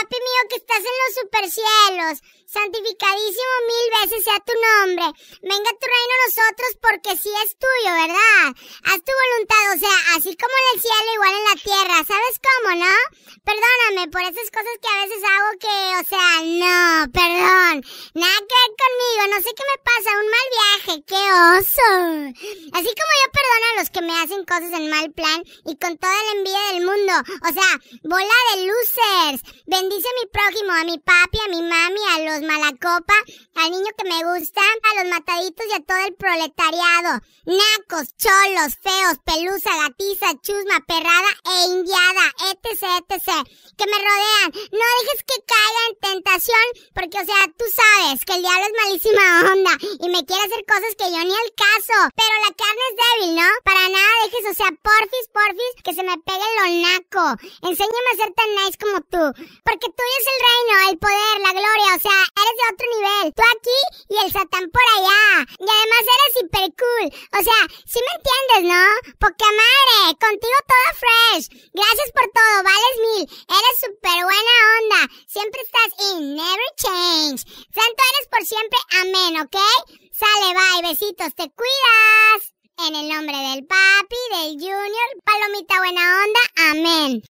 papi mío que estás en los supercielos, santificadísimo mil veces sea tu nombre, venga tu reino a nosotros porque sí es tuyo, ¿verdad? Haz tu voluntad, o sea, así como en el cielo, igual en la tierra, ¿sabes cómo, no? Perdóname por esas cosas que a veces hago que, o sea, no, perdón, nada que ver conmigo, no sé qué me pasa, un mal día qué oso! Así como yo perdono a los que me hacen cosas en mal plan y con toda la envidia del mundo. O sea, bola de losers. Bendice a mi prójimo, a mi papi, a mi mami, a los malacopa, al niño que me gusta, a los mataditos y a todo el proletariado. Nacos, cholos, feos, pelusa, gatiza, chusma, perrada e indiada, etc, etc. Que me rodean. No dejes que porque, o sea, tú sabes que el diablo es malísima onda y me quiere hacer cosas que yo ni el caso. Pero la carne es débil, ¿no? Para nada dejes, o sea, porfis, porfis, que se me pegue lo naco. Enséñame a ser tan nice como tú. Porque tú eres el reino, el poder, la gloria, o sea, eres de otro nivel. Tú aquí y el satán por allá. Y además eres hiper cool. O sea, si ¿sí me entiendes, ¿no? porque madre, contigo todo fresh. Gracias por todo, vales mil never change. Santo eres por siempre, amén, ¿ok? Sale, bye, besitos, te cuidas. En el nombre del papi, del junior, palomita buena onda, amén.